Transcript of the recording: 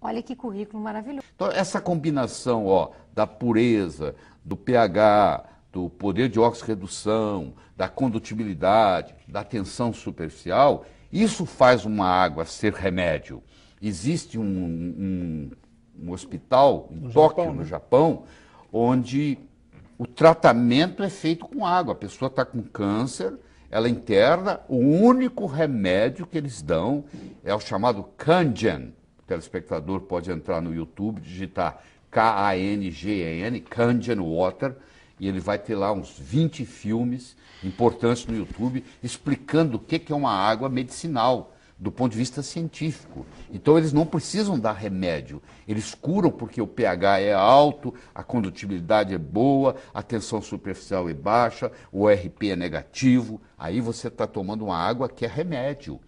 Olha que currículo maravilhoso. Então, essa combinação ó, da pureza, do pH, do poder de oxirredução, da condutibilidade, da tensão superficial, isso faz uma água ser remédio. Existe um, um, um hospital em no Tóquio, Japão, né? no Japão, onde o tratamento é feito com água. A pessoa está com câncer, ela interna, o único remédio que eles dão é o chamado Kanjen telespectador pode entrar no YouTube, digitar K-A-N-G-E-N, Kangen Water, e ele vai ter lá uns 20 filmes importantes no YouTube explicando o que é uma água medicinal do ponto de vista científico. Então eles não precisam dar remédio, eles curam porque o pH é alto, a condutibilidade é boa, a tensão superficial é baixa, o RP é negativo. Aí você está tomando uma água que é remédio,